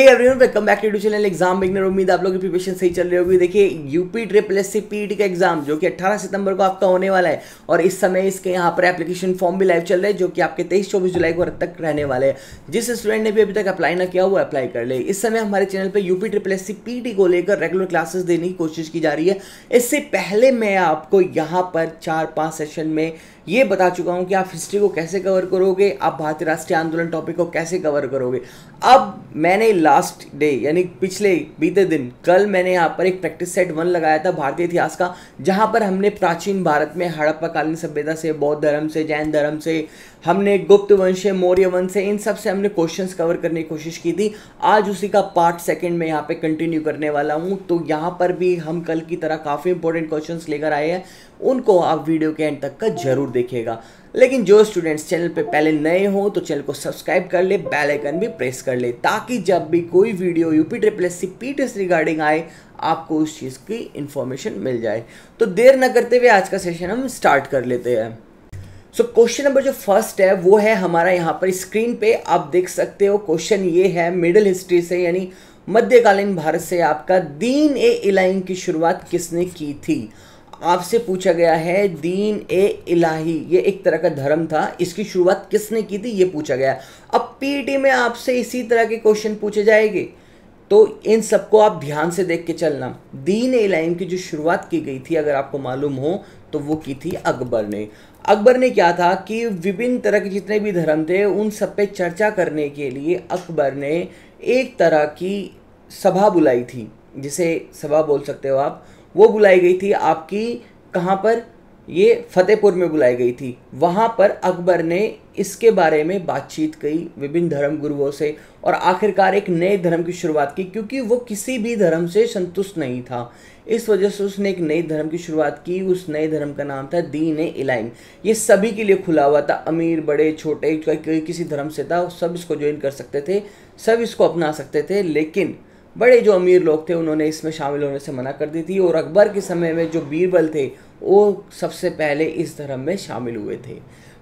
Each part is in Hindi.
everyone welcome back to channel exam उम्मीद आप लोगों की प्रिपरेशन सही चल रही होगी देखिए UP triple S C PT का एग्जाम जो कि 18 सितंबर को आपका होने वाला है और इस समय इसके यहाँ पर एप्लीकेशन फॉर्म भी लाइव चल रहे हैं जो कि आपके 23 24 जुलाई को तक रहने वाले हैं जिस स्टूडेंट ने भी अभी तक अप्लाई ना किया वो अप्लाई कर ले इस समय हमारे चैनल पर यूपी ट्रिपल एस सी को लेकर रेगुलर क्लासेस देने की कोशिश की जा रही है इससे पहले मैं आपको यहाँ पर चार पाँच सेशन में ये बता चुका हूँ कि आप हिस्ट्री को कैसे कवर करोगे आप भारतीय राष्ट्रीय आंदोलन टॉपिक को कैसे कवर करोगे अब मैंने लास्ट डे यानी पिछले बीते दिन कल मैंने यहाँ पर एक प्रैक्टिस सेट वन लगाया था भारतीय इतिहास का जहाँ पर हमने प्राचीन भारत में हड़प्पाकालीन सभ्यता से बौद्ध धर्म से जैन धर्म से हमने गुप्त वंश से मौर्य वंश से इन सब से हमने क्वेश्चन कवर करने की कोशिश की थी आज उसी का पार्ट सेकेंड में यहाँ पर कंटिन्यू करने वाला हूँ तो यहाँ पर भी हम कल की तरह काफ़ी इंपॉर्टेंट क्वेश्चन लेकर आए हैं उनको आप वीडियो के एंड तक का जरूर देखिएगा लेकिन जो स्टूडेंट्स चैनल पे पहले नए हो तो चैनल को सब्सक्राइब कर ले बेल आइकन भी प्रेस कर ले ताकि जब भी कोई video UP triple S C P regarding आए आपको उस चीज़ की इंफॉर्मेशन मिल जाए तो देर न करते हुए आज का सेशन हम स्टार्ट कर लेते हैं सो क्वेश्चन नंबर जो फर्स्ट है वो है हमारा यहाँ पर स्क्रीन पे आप देख सकते हो क्वेश्चन ये है मिडिल हिस्ट्री से यानी मध्यकालीन भारत से आपका दीन ए इलाइन की शुरुआत किसने की थी आपसे पूछा गया है दीन ए इलाही ये एक तरह का धर्म था इसकी शुरुआत किसने की थी ये पूछा गया अब पीटी e में आपसे इसी तरह के क्वेश्चन पूछे जाएंगे तो इन सबको आप ध्यान से देख के चलना दीन ए इलाही की जो शुरुआत की गई थी अगर आपको मालूम हो तो वो की थी अकबर ने अकबर ने क्या था कि विभिन्न तरह के जितने भी धर्म थे उन सब पे चर्चा करने के लिए अकबर ने एक तरह की सभा बुलाई थी जिसे सभा बोल सकते हो आप वो बुलाई गई थी आपकी कहाँ पर ये फतेहपुर में बुलाई गई थी वहाँ पर अकबर ने इसके बारे में बातचीत की विभिन्न धर्म गुरुओं से और आखिरकार एक नए धर्म की शुरुआत की क्योंकि वो किसी भी धर्म से संतुष्ट नहीं था इस वजह से उसने एक नए धर्म की शुरुआत की उस नए धर्म का नाम था दीन इलाइन ये सभी के लिए खुला हुआ था अमीर बड़े छोटे कोई किसी धर्म से था सब इसको ज्वाइन कर सकते थे सब इसको अपना सकते थे लेकिन बड़े जो अमीर लोग थे उन्होंने इसमें शामिल होने से मना कर दी थी और अकबर के समय में जो बीरबल थे वो सबसे पहले इस धर्म में शामिल हुए थे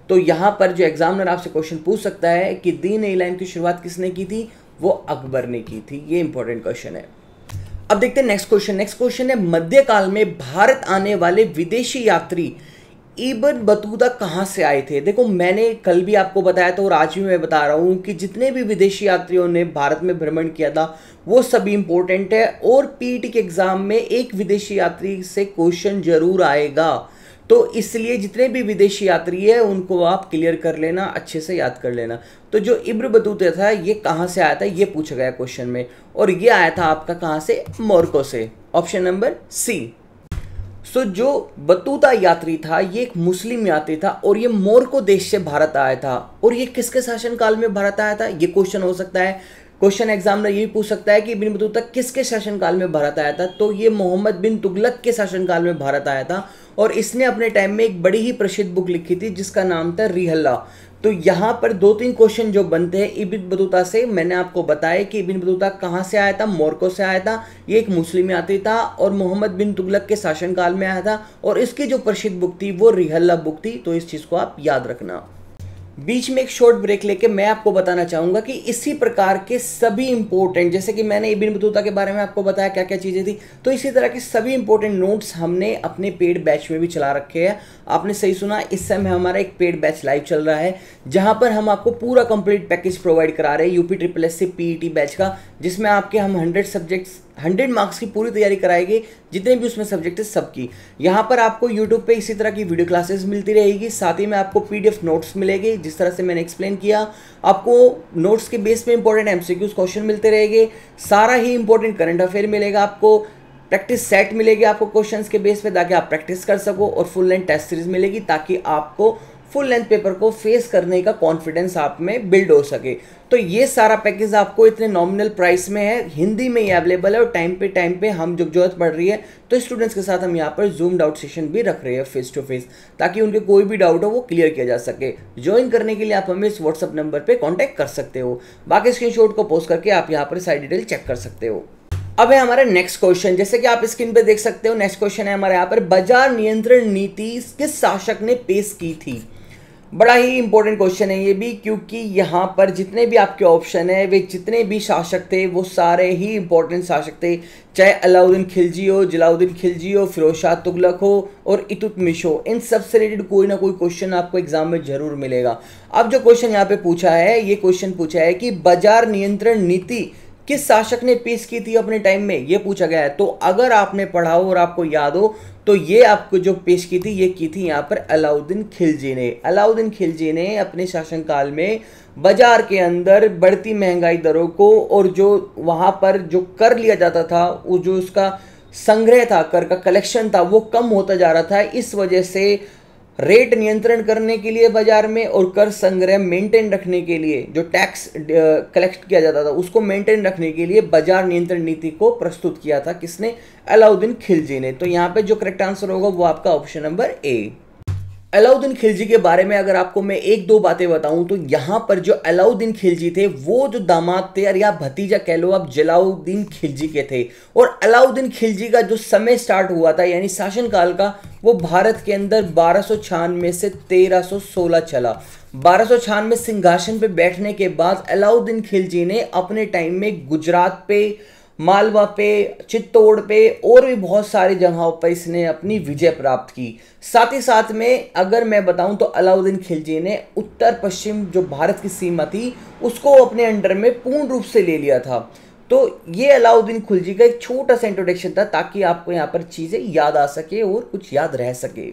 तो यहाँ पर जो एग्जामिनर आपसे क्वेश्चन पूछ सकता है कि दीन एलाइन की शुरुआत किसने की थी वो अकबर ने की थी ये इंपॉर्टेंट क्वेश्चन है अब देखते हैं नेक्स्ट क्वेश्चन नेक्स्ट क्वेश्चन है मध्यकाल में भारत आने वाले विदेशी यात्री इबन बतूता कहाँ से आए थे देखो मैंने कल भी आपको बताया था और आज भी मैं बता रहा हूँ कि जितने भी विदेशी यात्रियों ने भारत में भ्रमण किया था वो सभी इम्पोर्टेंट है और पीटी e के एग्ज़ाम में एक विदेशी यात्री से क्वेश्चन जरूर आएगा तो इसलिए जितने भी विदेशी यात्री है उनको आप क्लियर कर लेना अच्छे से याद कर लेना तो जो इब्र बतूते था ये कहाँ से आया था ये पूछा गया क्वेश्चन में और ये आया था आपका कहाँ से मोरको से ऑप्शन नंबर सी सो जो बतूता यात्री था ये एक मुस्लिम यात्री था और ये मोर को देश से भारत आया था और ये किसके शासनकाल में भारत आया था ये क्वेश्चन हो सकता है क्वेश्चन एग्जामिनर ये पूछ सकता है कि बिन बतूता किसके शासनकाल में भारत आया था तो ये मोहम्मद बिन तुगलक के शासनकाल में भारत आया था और इसने अपने टाइम में एक बड़ी ही प्रसिद्ध बुक लिखी थी जिसका नाम था रिहल्ला तो यहाँ पर दो तीन क्वेश्चन जो बनते हैं इबिन बतूता से मैंने आपको बताया कि इबिन बतूता कहाँ से आया था मोरको से आया था ये एक मुस्लिम यात्री था और मोहम्मद बिन तुगलक के शासनकाल में आया था और इसकी जो प्रसिद्ध बुक थी वो रिहल्ला बुक थी तो इस चीज़ को आप याद रखना बीच में एक शॉर्ट ब्रेक लेके मैं आपको बताना चाहूंगा कि इसी प्रकार के सभी इंपॉर्टेंट जैसे कि मैंने इबिन बतूता के बारे में आपको बताया क्या क्या चीज़ें थी तो इसी तरह के सभी इंपॉर्टेंट नोट्स हमने अपने पेड बैच में भी चला रखे हैं आपने सही सुना इस समय हमारा एक पेड बैच लाइव चल रहा है जहां पर हम आपको पूरा कंप्लीट पैकेज प्रोवाइड करा रहे हैं UP triple S C PE batch का जिसमें आपके हम हंड्रेड सब्जेक्ट्स हंड्रेड मार्क्स की पूरी तैयारी कराएगी जितने भी उसमें सब्जेक्ट है सबकी यहाँ पर आपको यूट्यूब पे इसी तरह की वीडियो क्लासेस मिलती रहेगी साथ ही में आपको पीडीएफ नोट्स मिलेंगे जिस तरह से मैंने एक्सप्लेन किया आपको नोट्स के बेस पे इंपॉर्टेंट क्यूज क्वेश्चन मिलते रहेंगे सारा ही इंपॉर्टेंट करंट अफेयर मिलेगा आपको प्रैक्टिस सेट मिलेगी आपको क्वेश्चंस के बेस पे ताकि आप प्रैक्टिस कर सको और फुल लेंथ टेस्ट सीरीज मिलेगी ताकि आपको फुल लेंथ पेपर को फेस करने का कॉन्फिडेंस आप में बिल्ड हो सके तो ये सारा पैकेज आपको इतने नॉमिनल प्राइस में है हिंदी में ही अवेलेबल है और टाइम पे टाइम पे हम जब जरूरत पड़ रही है तो स्टूडेंट्स के साथ हम यहाँ पर जूम डाउट सेशन भी रख रहे हैं फेस टू फेस ताकि उनके कोई भी डाउट हो वो क्लियर किया जा सके ज्वाइन करने के लिए आप हमें इस व्हाट्सअप नंबर पर कॉन्टैक्ट कर सकते हो बाकी स्क्रीन को पोस्ट करके आप यहाँ पर सारी डिटेल चेक कर सकते हो अब है हमारा नेक्स्ट क्वेश्चन जैसे कि आप स्क्रीन पर देख सकते हो नेक्स्ट क्वेश्चन है हमारे यहाँ पर बाजार नियंत्रण नीति किस शासक ने पेश की थी बड़ा ही इंपॉर्टेंट क्वेश्चन है ये भी क्योंकि यहाँ पर जितने भी आपके ऑप्शन है वे जितने भी शासक थे वो सारे ही इंपॉर्टेंट शासक थे चाहे अलाउद्दीन खिलजी हो जलाउद्दीन खिलजी हो फिरोज शाह तुगलक हो और इतुत हो इन सब से रिलेटेड कोई ना कोई क्वेश्चन आपको एग्जाम में जरूर मिलेगा अब जो क्वेश्चन यहाँ पे पूछा है ये क्वेश्चन पूछा है कि बाजार नियंत्रण नीति किस शासक ने पेश की थी अपने टाइम में ये पूछा गया है तो अगर आपने पढ़ा हो और आपको याद हो तो ये आपको जो पेश की थी ये की थी यहाँ पर अलाउद्दीन खिलजी ने अलाउद्दीन खिलजी ने अपने शासनकाल में बाजार के अंदर बढ़ती महंगाई दरों को और जो वहाँ पर जो कर लिया जाता था वो जो उसका संग्रह था कर का कलेक्शन था वो कम होता जा रहा था इस वजह से रेट नियंत्रण करने के लिए बाजार में और कर संग्रह मेंटेन रखने के लिए जो टैक्स कलेक्ट uh, किया जाता था उसको मेंटेन रखने के लिए बाजार नियंत्रण नीति को प्रस्तुत किया था किसने अलाउद्दीन खिलजी ने तो यहाँ पे जो करेक्ट आंसर होगा वो आपका option number A Alauddin Khilji के बारे में अगर आपको मैं एक दो बातें बताऊं तो यहाँ पर जो अलाउद्दीन खिलजी थे वो जो दामाद थे और या भतीजा कह लो आप जलाउद्दीन खिलजी के थे और अलाउद्दीन खिलजी का जो समय स्टार्ट हुआ था यानी शासनकाल का वो भारत के अंदर बारह से 1316 चला बारह छियानवे सिंहासन पे बैठने के बाद अलाउद्दीन खिलजी ने अपने टाइम में गुजरात पे मालवा पे चित्तौड़ पे और भी बहुत सारी जगहों पर इसने अपनी विजय प्राप्त की साथ ही साथ में अगर मैं बताऊं तो अलाउद्दीन खिलजी ने उत्तर पश्चिम जो भारत की सीमा थी उसको अपने अंडर में पूर्ण रूप से ले लिया था तो ये अलाउद्दीन खिलजी का एक छोटा सा इंट्रोडक्शन था ताकि आपको यहाँ पर चीज़ें याद आ सके और कुछ याद रह सके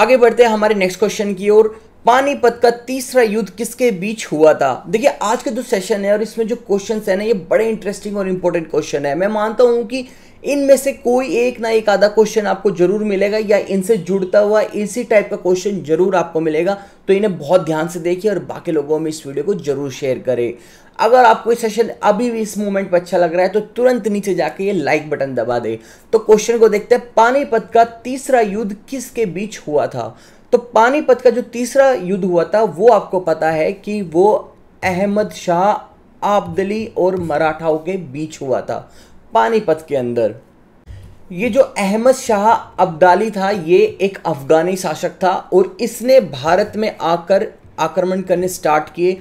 आगे बढ़ते हैं हमारे नेक्स्ट क्वेश्चन की ओर पानीपत का तीसरा युद्ध किसके बीच हुआ था देखिए आज का जो सेशन है और इसमें जो क्वेश्चन है ना ये बड़े इंटरेस्टिंग और इंपॉर्टेंट क्वेश्चन है मैं मानता हूँ कि इनमें से कोई एक ना एक आधा क्वेश्चन आपको जरूर मिलेगा या इनसे जुड़ता हुआ इसी टाइप का क्वेश्चन जरूर आपको मिलेगा तो इन्हें बहुत ध्यान से देखिए और बाकी लोगों में इस वीडियो को जरूर शेयर करें अगर आपको ये सेशन अभी भी इस मोमेंट पर अच्छा लग रहा है तो तुरंत नीचे जाके ये लाइक बटन दबा दे तो क्वेश्चन को देखते हैं पानीपत का तीसरा युद्ध किसके बीच हुआ था तो पानीपत का जो तीसरा युद्ध हुआ था वो आपको पता है कि वो अहमद शाह आबदली और मराठाओं के बीच हुआ था पानीपत के अंदर ये जो अहमद शाह अब्दाली था ये एक अफ़गानी शासक था और इसने भारत में आकर आक्रमण करने स्टार्ट किए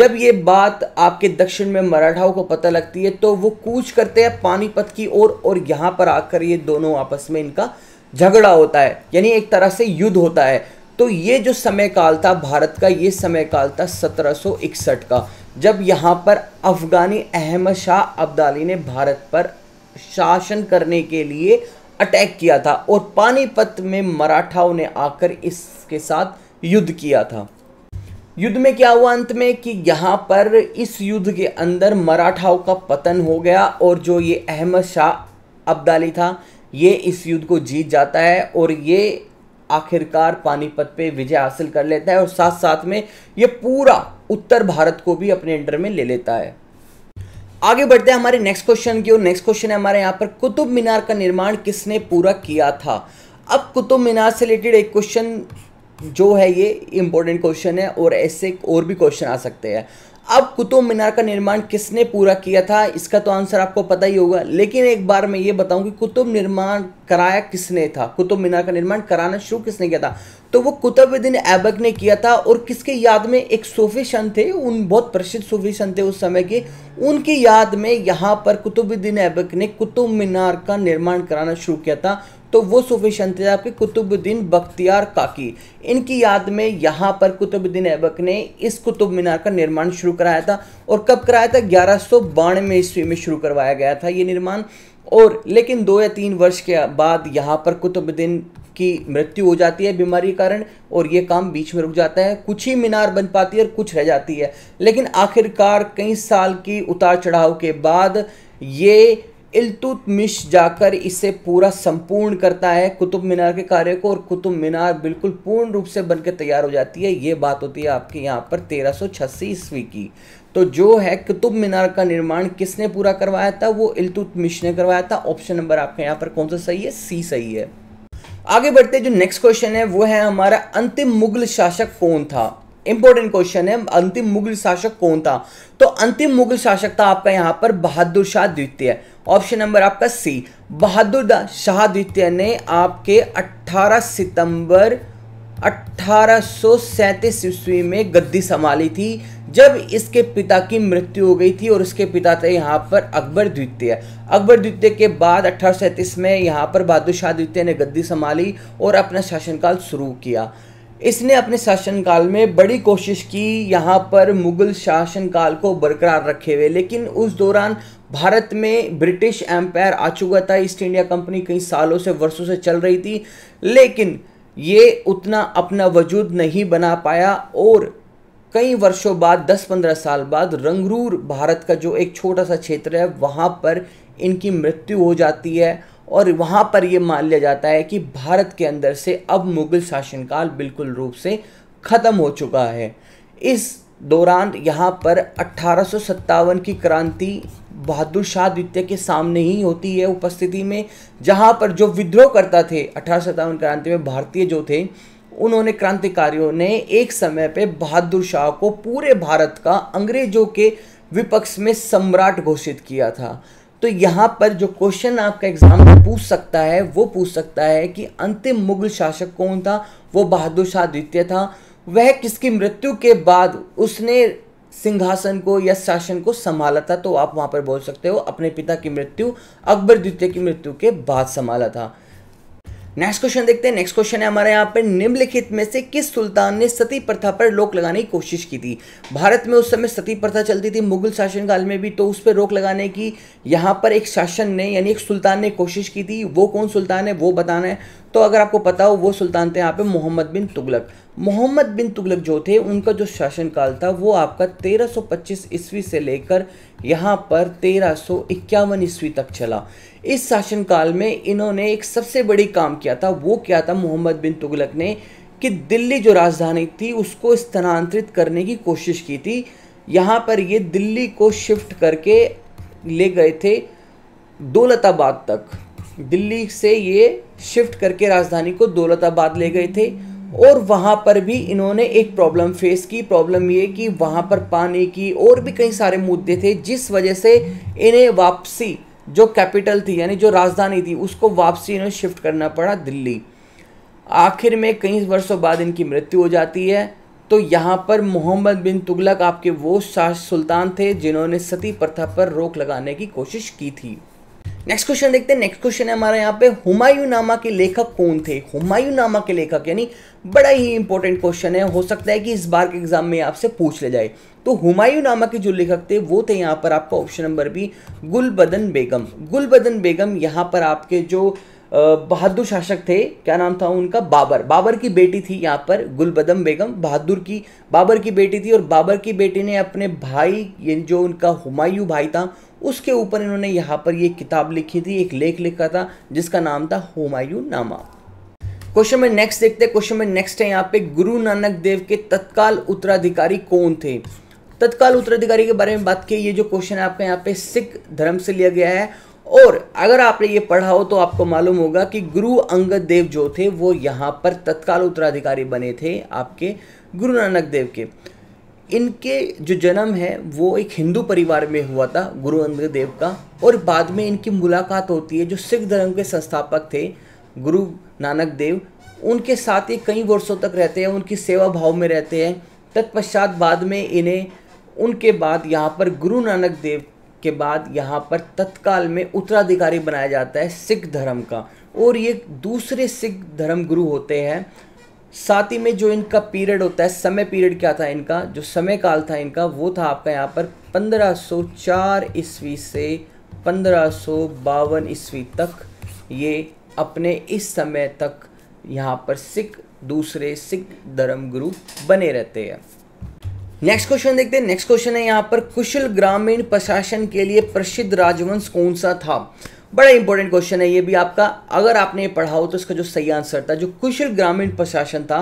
जब ये बात आपके दक्षिण में मराठाओं को पता लगती है तो वो कूच करते हैं पानीपत की ओर और, और यहाँ पर आकर ये दोनों आपस में इनका झगड़ा होता है यानी एक तरह से युद्ध होता है तो ये जो समय काल था भारत का ये समय काल था 1761 का जब यहाँ पर अफ़गानी अहमद शाह अब्दाली ने भारत पर शासन करने के लिए अटैक किया था और पानीपत में मराठाओं ने आकर इसके साथ युद्ध किया था युद्ध में क्या हुआ अंत में कि यहाँ पर इस युद्ध के अंदर मराठाओं का पतन हो गया और जो ये अहमद शाह अब्दाली था ये इस युद्ध को जीत जाता है और ये आखिरकार पानीपत पे विजय हासिल कर लेता है और साथ साथ में ये पूरा उत्तर भारत को भी अपने अंडर में ले लेता है आगे बढ़ते हैं हमारे नेक्स्ट क्वेश्चन की और नेक्स्ट क्वेश्चन है हमारे यहाँ पर कुतुब मीनार का निर्माण किसने पूरा किया था अब कुतुब मीनार से रिलेटेड एक क्वेश्चन जो है ये इंपॉर्टेंट क्वेश्चन है और ऐसे और भी क्वेश्चन आ सकते हैं अब कुतुब मीनार का निर्माण किसने पूरा किया था इसका तो आंसर आपको पता ही होगा लेकिन एक बार मैं ये बताऊं कि कुतुब निर्माण कराया किसने था कुतुब मीनार का निर्माण कराना शुरू किसने किया था तो वो कुतुबुद्दीन ऐबक ने किया था और किसके याद में एक सूफी संत थे उन बहुत प्रसिद्ध सूफी संत थे उस समय के उनकी याद में यहाँ पर कुतुबुद्दीन ऐबक ने कुतुब मीनार का निर्माण कराना शुरू किया था तो वो सूफी थे आपके कुतुबुद्दीन बख्तियार काकी इनकी याद में यहाँ पर कुतुबुद्दीन ऐबक ने इस कुतुब मीनार का निर्माण शुरू कराया था और कब कराया था ग्यारह सौ बानवे ईस्वी में शुरू करवाया गया था ये निर्माण और लेकिन दो या तीन वर्ष के बाद यहाँ पर कुतुबुद्दीन की मृत्यु हो जाती है बीमारी के कारण और ये काम बीच में रुक जाता है कुछ ही मीनार बन पाती है और कुछ रह जाती है लेकिन आखिरकार कई साल की उतार चढ़ाव के बाद ये इल्तुतमिश जाकर इसे पूरा संपूर्ण करता है कुतुब मीनार के कार्य को और कुतुब मीनार बिल्कुल पूर्ण रूप से बनकर तैयार हो जाती है ये बात होती है आपके यहाँ पर तेरह सौ छस्सी ईस्वी की तो जो है कुतुब मीनार का निर्माण किसने पूरा करवाया था वो इल्तुतमिश ने करवाया था ऑप्शन नंबर आपके यहाँ पर कौन सा सही है सी सही है आगे बढ़ते जो नेक्स्ट क्वेश्चन है वो है हमारा अंतिम मुगल शासक कौन था इंपॉर्टेंट क्वेश्चन है अंतिम मुगल शासक कौन था तो अंतिम मुगल शासक था आपका यहां पर बहादुर शाह द्वितीय ऑप्शन नंबर आपका सी बहादुर शाह द्वितीय ने आपके 18 सितंबर अट्ठारह ईस्वी में गद्दी संभाली थी जब इसके पिता की मृत्यु हो गई थी और इसके पिता थे यहाँ पर अकबर द्वितीय अकबर द्वितीय के बाद अठारह में यहाँ पर बहादुर शाह द्वितीय ने गद्दी संभाली और अपना शासनकाल शुरू किया इसने अपने शासनकाल में बड़ी कोशिश की यहाँ पर मुग़ल शासनकाल को बरकरार रखे हुए लेकिन उस दौरान भारत में ब्रिटिश एम्पायर आ चुका था ईस्ट इंडिया कंपनी कई सालों से वर्षों से चल रही थी लेकिन ये उतना अपना वजूद नहीं बना पाया और कई वर्षों बाद 10-15 साल बाद रंगरूर भारत का जो एक छोटा सा क्षेत्र है वहाँ पर इनकी मृत्यु हो जाती है और वहाँ पर ये मान लिया जाता है कि भारत के अंदर से अब मुग़ल शासनकाल बिल्कुल रूप से ख़त्म हो चुका है इस दौरान यहाँ पर अट्ठारह की क्रांति बहादुर शाह द्वितीय के सामने ही होती है उपस्थिति में जहाँ पर जो विद्रोह करता थे अठारह क्रांति में भारतीय जो थे उन्होंने क्रांतिकारियों ने एक समय पे बहादुर शाह को पूरे भारत का अंग्रेजों के विपक्ष में सम्राट घोषित किया था तो यहाँ पर जो क्वेश्चन आपका एग्जाम में पूछ सकता है वो पूछ सकता है कि अंतिम मुगल शासक कौन था वो बहादुर शाह द्वितीय था वह किसकी मृत्यु के बाद उसने सिंहासन को या शासन को संभाला था तो आप वहाँ पर बोल सकते हो अपने पिता की मृत्यु अकबर द्वितीय की मृत्यु के बाद संभाला था नेक्स्ट क्वेश्चन देखते हैं नेक्स्ट क्वेश्चन है हमारे यहाँ पे निम्नलिखित में से किस सुल्तान ने सती प्रथा पर रोक लगाने की कोशिश की थी भारत में उस समय सती प्रथा चलती थी मुगल शासनकाल में भी तो उस पर रोक लगाने की यहाँ पर एक शासन ने यानी एक सुल्तान ने कोशिश की थी वो कौन सुल्तान है वो बताना है तो अगर आपको पता हो वो सुल्तान थे यहाँ पे मोहम्मद बिन तुगलक मोहम्मद बिन तुगलक जो थे उनका जो शासनकाल था वो आपका 1325 ईस्वी से लेकर यहाँ पर तेरह ईस्वी तक चला इस शासनकाल में इन्होंने एक सबसे बड़ी काम किया था वो क्या था मोहम्मद बिन तुगलक ने कि दिल्ली जो राजधानी थी उसको स्थानांतरित करने की कोशिश की थी यहाँ पर ये दिल्ली को शिफ्ट करके ले गए थे दौलताबाद तक दिल्ली से ये शिफ्ट करके राजधानी को दौलताबाद ले गए थे और वहाँ पर भी इन्होंने एक प्रॉब्लम फेस की प्रॉब्लम ये कि वहाँ पर पानी की और भी कई सारे मुद्दे थे जिस वजह से इन्हें वापसी जो कैपिटल थी यानी जो राजधानी थी उसको वापसी इन्हें शिफ्ट करना पड़ा दिल्ली आखिर में कई वर्षों बाद इनकी मृत्यु हो जाती है तो यहाँ पर मोहम्मद बिन तुगलक आपके वो शाह सुल्तान थे जिन्होंने सती प्रथा पर रोक लगाने की कोशिश की थी नेक्स्ट क्वेश्चन देखते हैं नेक्स्ट क्वेश्चन है हमारे यहाँ पे हुमायूं नामा के लेखक कौन थे हुमायूं नामा के लेखक यानी बड़ा ही इंपॉर्टेंट क्वेश्चन है हो सकता है कि इस बार के एग्जाम में आपसे पूछ ले जाए तो हुमायूं नामा के जो लेखक थे वो थे यहाँ पर आपका option number B Gulbadan Begum Gulbadan Begum यहाँ पर आपके जो बहादुर शासक थे क्या नाम था उनका बाबर बाबर की बेटी थी यहाँ पर गुलबदम बेगम बहादुर की बाबर की बेटी थी और बाबर की बेटी ने अपने भाई जो उनका हुमायूं भाई था उसके ऊपर इन्होंने यहाँ पर ये किताब लिखी थी एक लेख लिखा था जिसका नाम था हुमायूं नामा क्वेश्चन में नेक्स्ट देखते हैं क्वेश्चन में नेक्स्ट है यहाँ पे गुरु नानक देव के तत्काल उत्तराधिकारी कौन थे तत्काल उत्तराधिकारी के बारे में बात की ये जो क्वेश्चन है आपके यहाँ पे सिख धर्म से लिया गया है और अगर आपने ये पढ़ा हो तो आपको मालूम होगा कि गुरु अंगद देव जो थे वो यहाँ पर तत्काल उत्तराधिकारी बने थे आपके गुरु नानक देव के इनके जो जन्म है वो एक हिंदू परिवार में हुआ था गुरु अंगद देव का और बाद में इनकी मुलाकात होती है जो सिख धर्म के संस्थापक थे गुरु नानक देव उनके साथ ये कई वर्षों तक रहते हैं उनकी सेवा भाव में रहते हैं तत्पश्चात बाद में इन्हें उनके बाद यहाँ पर गुरु नानक देव के बाद यहाँ पर तत्काल में उत्तराधिकारी बनाया जाता है सिख धर्म का और ये दूसरे सिख धर्म गुरु होते हैं साथ ही में जो इनका पीरियड होता है समय पीरियड क्या था इनका जो समय काल था इनका वो था आपका यहाँ पर 1504 ईस्वी से पंद्रह ईस्वी तक ये अपने इस समय तक यहाँ पर सिख दूसरे सिख धर्म गुरु बने रहते हैं नेक्स्ट क्वेश्चन देखते हैं नेक्स्ट क्वेश्चन है यहाँ पर कुशल ग्रामीण प्रशासन के लिए प्रसिद्ध राजवंश कौन सा था बड़ा इंपॉर्टेंट क्वेश्चन है ये भी आपका अगर आपने ये पढ़ा हो तो इसका जो सही आंसर था जो कुशल ग्रामीण प्रशासन था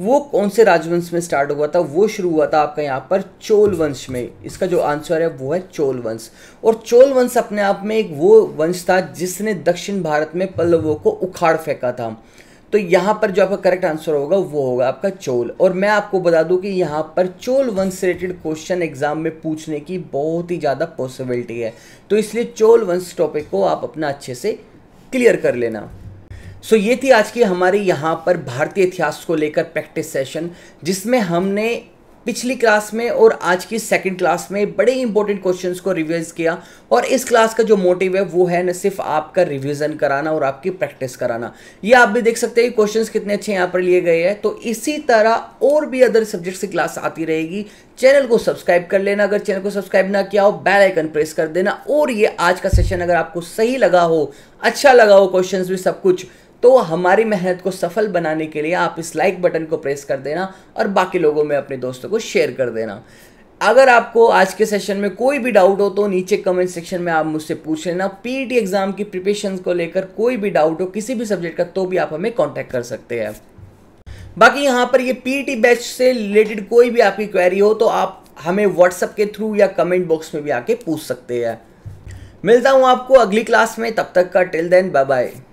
वो कौन से राजवंश में स्टार्ट हुआ था वो शुरू हुआ था आपका यहाँ पर चोल वंश में इसका जो आंसर है वो है चोल वंश और चोल वंश अपने आप में एक वो वंश था जिसने दक्षिण भारत में पल्लवों को उखाड़ फेंका था तो यहाँ पर जो आपका करेक्ट आंसर होगा वो होगा आपका चोल और मैं आपको बता दूं कि यहाँ पर चोल वंश रिलेटेड क्वेश्चन एग्जाम में पूछने की बहुत ही ज़्यादा पॉसिबिलिटी है तो इसलिए चोल वंश टॉपिक को आप अपना अच्छे से क्लियर कर लेना सो so, ये थी आज की हमारी यहाँ पर भारतीय इतिहास को लेकर प्रैक्टिस सेशन जिसमें हमने पिछली क्लास में और आज की सेकंड क्लास में बड़े इंपॉर्टेंट क्वेश्चंस को रिवाइज किया और इस क्लास का जो मोटिव है वो है न सिर्फ आपका रिवीजन कराना और आपकी प्रैक्टिस कराना ये आप भी देख सकते हैं कि क्वेश्चंस कितने अच्छे यहाँ पर लिए गए हैं तो इसी तरह और भी अदर सब्जेक्ट्स की क्लास आती रहेगी चैनल को सब्सक्राइब कर लेना अगर चैनल को सब्सक्राइब ना किया हो बेल आइकन प्रेस कर देना और ये आज का सेशन अगर आपको सही लगा हो अच्छा लगा हो क्वेश्चन भी सब कुछ तो हमारी मेहनत को सफल बनाने के लिए आप इस लाइक बटन को प्रेस कर देना और बाकी लोगों में अपने दोस्तों को शेयर कर देना अगर आपको आज के सेशन में कोई भी डाउट हो तो नीचे कमेंट सेक्शन में आप मुझसे पूछ लेना पीईटी एग्ज़ाम e की प्रिपरेशन को लेकर कोई भी डाउट हो किसी भी सब्जेक्ट का तो भी आप हमें कांटेक्ट कर सकते हैं बाकी यहाँ पर ये पीटी बैच e से रिलेटेड कोई भी आपकी क्वेरी हो तो आप हमें व्हाट्सएप के थ्रू या कमेंट बॉक्स में भी आके पूछ सकते हैं मिलता हूँ आपको अगली क्लास में तब तक का टिल देन बाय बाय